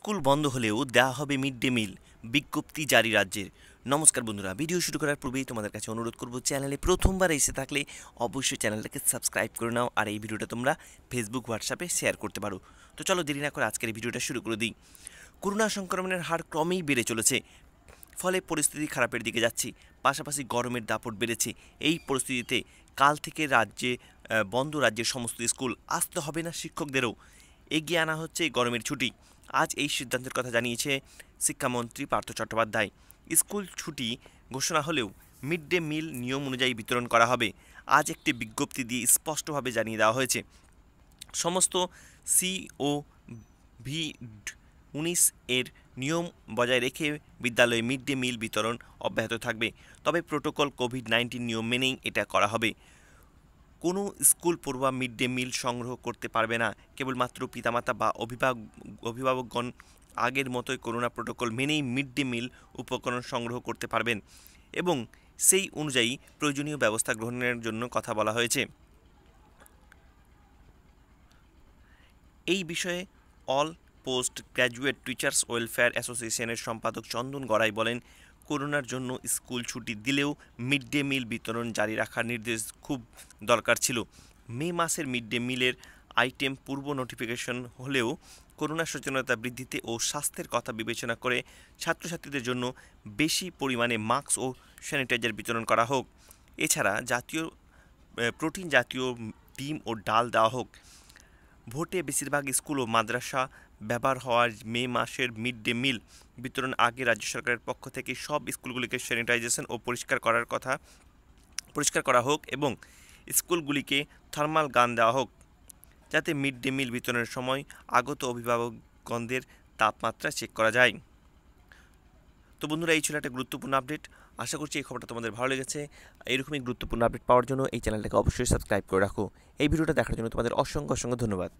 school বন্ধ হলেও দেওয়া হবে মিড ডে মিল বিজ্ঞপ্তি জারি রাজ্যের নমস্কার বন্ধুরা ভিডিও শুরু করার পূর্বেই তোমাদের কাছে অনুরোধ করব চ্যানেলে প্রথমবার এসে থাকলে অবশ্যই চ্যানেলটাকে সাবস্ক্রাইব করে নাও আর এই ভিডিওটা তোমরা ফেসবুক হোয়াটসঅ্যাপে শেয়ার করতে পারো তো চলো দেরি না করে আজকের ভিডিওটা শুরু করে দিই করোনা সংক্রমণের হার ক্রমেই বেড়ে চলেছে ফলে পরিস্থিতি খারাপের দিকে যাচ্ছে পাশাপাশি গরমের দাপট বেড়েছে এই পরিস্থিতিতে কাল থেকে রাজ্যে বন্ধ রাজ্যের সমস্ত স্কুল আসতে হবে না শিক্ষকদেরও এগিয়ে আনা হচ্ছে এই গরমের ছুটি আজ এই সিদ্ধান্তের কথা জানিয়েছে শিক্ষামন্ত্রী পার্থ চট্টোপাধ্যায় স্কুল ছুটি ঘোষণা হলেও মিড ডে মিল নিয়ম অনুযায়ী বিতরণ করা হবে আজ একটি বিজ্ঞপ্তি দিয়ে স্পষ্টভাবে জানিয়ে দেওয়া হয়েছে সমস্ত সিও ভি উনিশ এর নিয়ম বজায় রেখে বিদ্যালয়ে মিড ডে মিল বিতরণ অব্যাহত থাকবে তবে প্রোটোকল কোভিড নাইন্টিন নিয়ম মেনেই এটা করা হবে কোনো স্কুল পড়ুয়া মিড ডে মিল সংগ্রহ করতে পারবে না কেবলমাত্র পিতামাতা বা অভিভাবক অভিভাবকগণ আগের মতোই করোনা প্রোটোকল মেনেই মিড ডে মিল উপকরণ সংগ্রহ করতে পারবেন এবং সেই অনুযায়ী প্রয়োজনীয় ব্যবস্থা গ্রহণের জন্য কথা বলা হয়েছে এই বিষয়ে all post graduate teachers welfare অ্যাসোসিয়েশনের সম্পাদক চন্দন গড়াই বলেন করোনার জন্য স্কুল ছুটি দিলেও মিড ডে মিল বিতরণ জারি রাখার নির্দেশ খুব দরকার ছিল মে মাসের মিড ডে মিলের আইটেম পূর্ব নোটিফিকেশন হলেও করোনা সচেতনতা বৃদ্ধিতে ও স্বাস্থ্যের কথা বিবেচনা করে ছাত্রছাত্রীদের জন্য বেশি পরিমাণে মাস্ক ও স্যানিটাইজার বিতরণ করা হোক এছাড়া জাতীয় প্রোটিন জাতীয় ডিম ও ডাল দেওয়া হোক ভোটে বেশিরভাগ স্কুল ও মাদ্রাসা ব্যবহার হওয়ার মে মাসের মিড ডে মিল বিতরণ আগে রাজ্য সরকারের পক্ষ থেকে সব স্কুলগুলিকে স্যানিটাইজেশন ও পরিষ্কার করার কথা পরিষ্কার করা হোক এবং স্কুলগুলিকে থার্মাল গান দেওয়া হোক যাতে মিড ডে মিল বিতরণের সময় আগত অভিভাবকগণদের তাপমাত্রা চেক করা যায় তো বন্ধুরা এই ছিল একটা গুরুত্বপূর্ণ আপডেট আশা করছি এই খবরটা তোমাদের ভালো লেগেছে এরকমই গুরুত্বপূর্ণ আপডেট পাওয়ার জন্য এই চ্যানেলটাকে অবশ্যই সাবস্ক্রাইব করে রাখো এই ভিডিওটা দেখার জন্য তোমাদের অসংখ্য অসংখ্য ধন্যবাদ